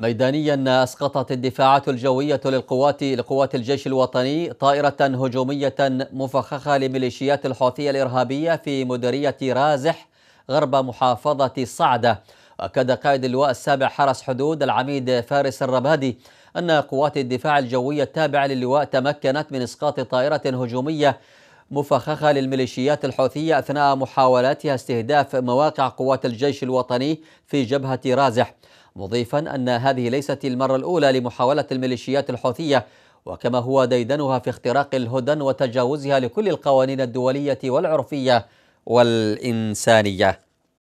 ميدانيا أسقطت الدفاعات الجوية للقوات لقوات الجيش الوطني طائرة هجومية مفخخة لميليشيات الحوثية الإرهابية في مديرية رازح غرب محافظة صعدة أكد قائد اللواء السابع حرس حدود العميد فارس الربادي أن قوات الدفاع الجويه التابعة للواء تمكنت من إسقاط طائرة هجومية مفخخة للميليشيات الحوثية أثناء محاولاتها استهداف مواقع قوات الجيش الوطني في جبهة رازح مضيفا أن هذه ليست المرة الأولى لمحاولة الميليشيات الحوثية وكما هو ديدنها في اختراق الهدن وتجاوزها لكل القوانين الدولية والعرفية والإنسانية